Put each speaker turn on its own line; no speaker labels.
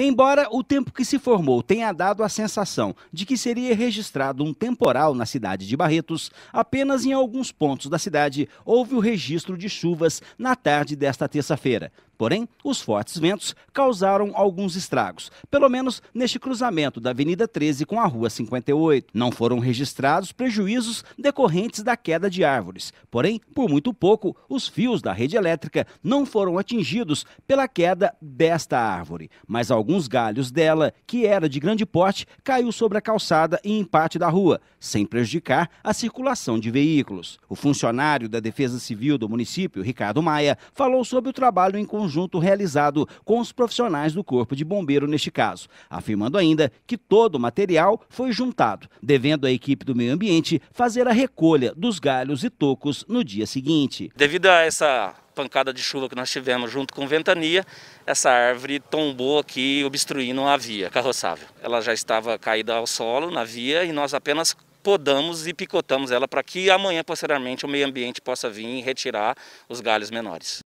Embora o tempo que se formou tenha dado a sensação de que seria registrado um temporal na cidade de Barretos, apenas em alguns pontos da cidade houve o registro de chuvas na tarde desta terça-feira. Porém, os fortes ventos causaram alguns estragos, pelo menos neste cruzamento da Avenida 13 com a Rua 58. Não foram registrados prejuízos decorrentes da queda de árvores. Porém, por muito pouco, os fios da rede elétrica não foram atingidos pela queda desta árvore, mas alguns galhos dela, que era de grande porte, caiu sobre a calçada e em parte da rua, sem prejudicar a circulação de veículos. O funcionário da Defesa Civil do município, Ricardo Maia, falou sobre o trabalho em conjunto conjunto realizado com os profissionais do Corpo de Bombeiro neste caso, afirmando ainda que todo o material foi juntado, devendo a equipe do meio ambiente fazer a recolha dos galhos e tocos no dia seguinte.
Devido a essa pancada de chuva que nós tivemos junto com ventania, essa árvore tombou aqui, obstruindo a via carroçável. Ela já estava caída ao solo na via e nós apenas podamos e picotamos ela para que amanhã, posteriormente, o meio ambiente possa vir e retirar os galhos menores.